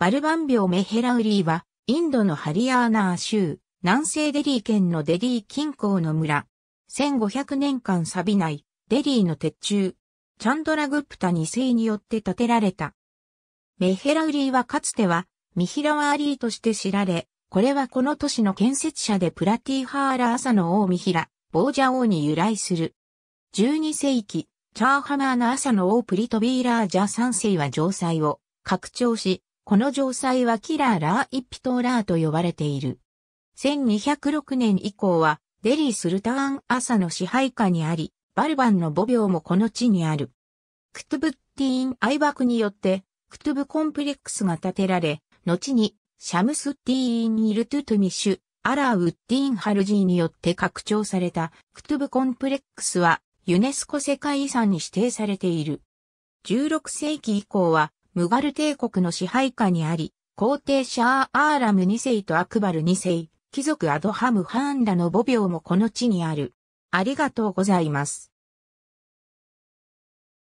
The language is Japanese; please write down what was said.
バルバン病メヘラウリーは、インドのハリアーナー州、南西デリー県のデリー近郊の村。1500年間錆びない、デリーの鉄柱。チャンドラグプタ2世によって建てられた。メヘラウリーはかつては、ミヒラワーリーとして知られ、これはこの都市の建設者でプラティハーラ朝の王ミヒラ、ボージャ王に由来する。12世紀、チャーハマーナ朝の王プリトビーラージャ3世は城塞を拡張し、この城塞はキラーラーッピトーラーと呼ばれている。1206年以降は、デリー・スルターン・朝の支配下にあり、バルバンの母廟もこの地にある。クトゥブッティーンアイバクによって、クトゥブコンプレックスが建てられ、後に、シャムスティーン・イルトゥトゥミシュ、アラー・ウッディーン・ハルジーによって拡張されたクトゥブコンプレックスはユネスコ世界遺産に指定されている。16世紀以降はムガル帝国の支配下にあり、皇帝シャー・アーラム2世とアクバル2世、貴族アドハム・ハーンらの母廟もこの地にある。ありがとうございます。